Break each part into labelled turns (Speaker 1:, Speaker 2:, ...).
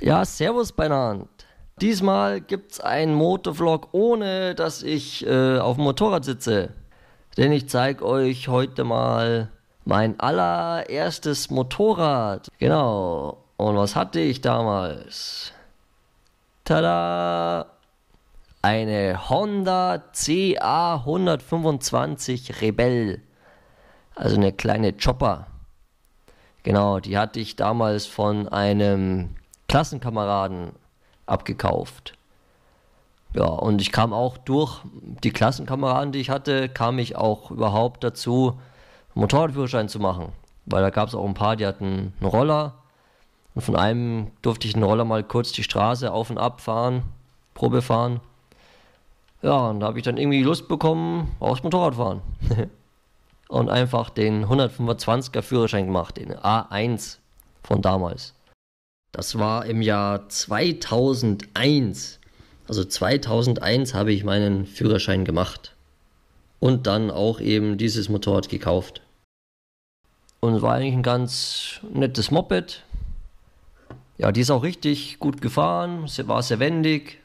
Speaker 1: Ja, servus beinand. Diesmal gibt's einen Motorvlog, ohne dass ich äh, auf dem Motorrad sitze. Denn ich zeige euch heute mal mein allererstes Motorrad. Genau. Und was hatte ich damals? Tada! Eine Honda CA 125 Rebell. Also eine kleine Chopper. Genau, die hatte ich damals von einem Klassenkameraden abgekauft. Ja, und ich kam auch durch die Klassenkameraden, die ich hatte, kam ich auch überhaupt dazu, Motorradführerschein zu machen. Weil da gab es auch ein paar, die hatten einen Roller. Und von einem durfte ich einen Roller mal kurz die Straße auf und ab fahren, Probe fahren. Ja, und da habe ich dann irgendwie Lust bekommen aufs Motorradfahren. und einfach den 125er Führerschein gemacht, den A1 von damals. Das war im Jahr 2001. Also 2001 habe ich meinen Führerschein gemacht. Und dann auch eben dieses Motorrad gekauft. Und es war eigentlich ein ganz nettes Moped. Ja, die ist auch richtig gut gefahren. Sie war sehr wendig,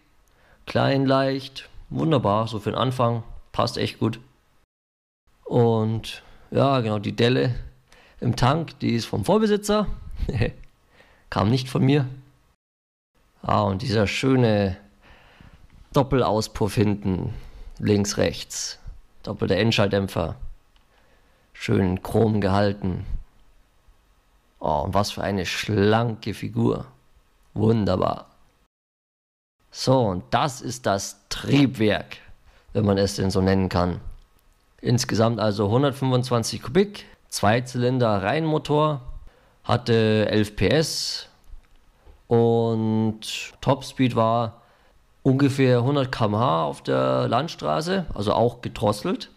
Speaker 1: klein, leicht. Wunderbar, so für den Anfang. Passt echt gut. Und ja, genau, die Delle im Tank, die ist vom Vorbesitzer. kam nicht von mir. Ah, und dieser schöne Doppelauspuff hinten, links, rechts, doppelte Endschalldämpfer, schön chrom gehalten. Oh, und was für eine schlanke Figur. Wunderbar. So, und das ist das Triebwerk, wenn man es denn so nennen kann. Insgesamt also 125 Kubik, Zweizylinder Reihenmotor, hatte 11 PS und Topspeed war ungefähr 100 km/h auf der Landstraße, also auch gedrosselt.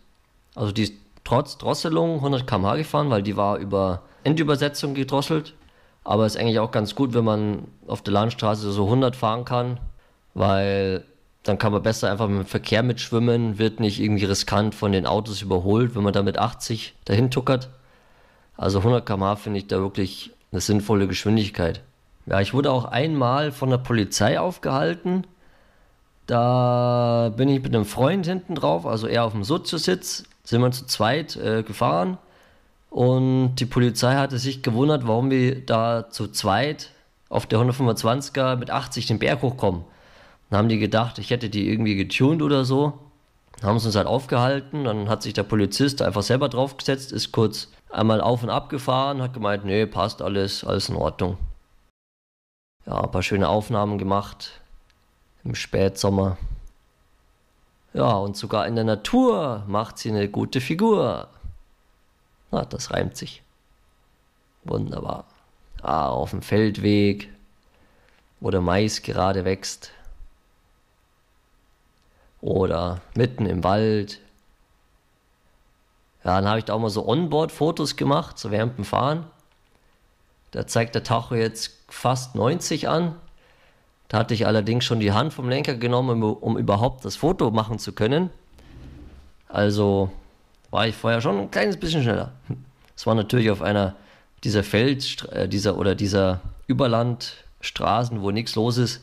Speaker 1: Also die ist trotz Drosselung 100 km/h gefahren, weil die war über Endübersetzung gedrosselt. Aber ist eigentlich auch ganz gut, wenn man auf der Landstraße so 100 fahren kann, weil dann kann man besser einfach mit dem Verkehr mitschwimmen, wird nicht irgendwie riskant von den Autos überholt, wenn man da mit 80 dahin tuckert. Also 100 km/h finde ich da wirklich eine sinnvolle Geschwindigkeit. Ja, ich wurde auch einmal von der Polizei aufgehalten. Da bin ich mit einem Freund hinten drauf, also er auf dem Sitz, sind wir zu zweit äh, gefahren. Und die Polizei hatte sich gewundert, warum wir da zu zweit auf der 125er mit 80 den Berg hochkommen. Dann haben die gedacht, ich hätte die irgendwie getuned oder so. Dann haben sie uns halt aufgehalten. Dann hat sich der Polizist einfach selber draufgesetzt, ist kurz einmal auf und ab gefahren, hat gemeint, nee, passt alles, alles in Ordnung. Ja, ein paar schöne Aufnahmen gemacht im Spätsommer. Ja, und sogar in der Natur macht sie eine gute Figur. Na, das reimt sich. Wunderbar. Ah, auf dem Feldweg, wo der Mais gerade wächst. Oder mitten im Wald, ja, dann habe ich da auch mal so Onboard-Fotos gemacht, so während dem Fahren. Da zeigt der Tacho jetzt fast 90 an. Da hatte ich allerdings schon die Hand vom Lenker genommen, um, um überhaupt das Foto machen zu können. Also war ich vorher schon ein kleines bisschen schneller. Es war natürlich auf einer dieser Feld, äh, dieser oder dieser Überlandstraßen, wo nichts los ist.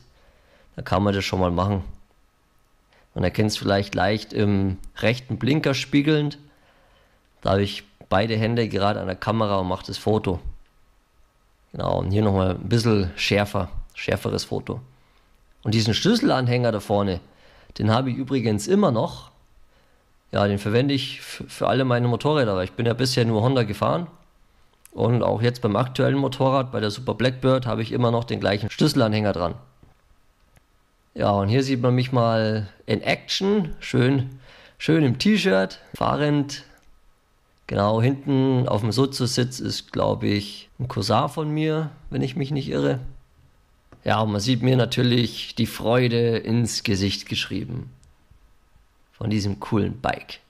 Speaker 1: Da kann man das schon mal machen. Man erkennt es vielleicht leicht im rechten Blinker spiegelnd. Da habe ich beide Hände gerade an der Kamera und mache das Foto. Genau, und hier nochmal ein bisschen schärfer, schärferes Foto. Und diesen Schlüsselanhänger da vorne, den habe ich übrigens immer noch. Ja, den verwende ich für alle meine Motorräder, weil ich bin ja bisher nur Honda gefahren. Und auch jetzt beim aktuellen Motorrad, bei der Super Blackbird, habe ich immer noch den gleichen Schlüsselanhänger dran. Ja, und hier sieht man mich mal in Action, schön, schön im T-Shirt, fahrend Genau, hinten auf dem Sozusitz ist, glaube ich, ein Cousin von mir, wenn ich mich nicht irre. Ja, und man sieht mir natürlich die Freude ins Gesicht geschrieben von diesem coolen Bike.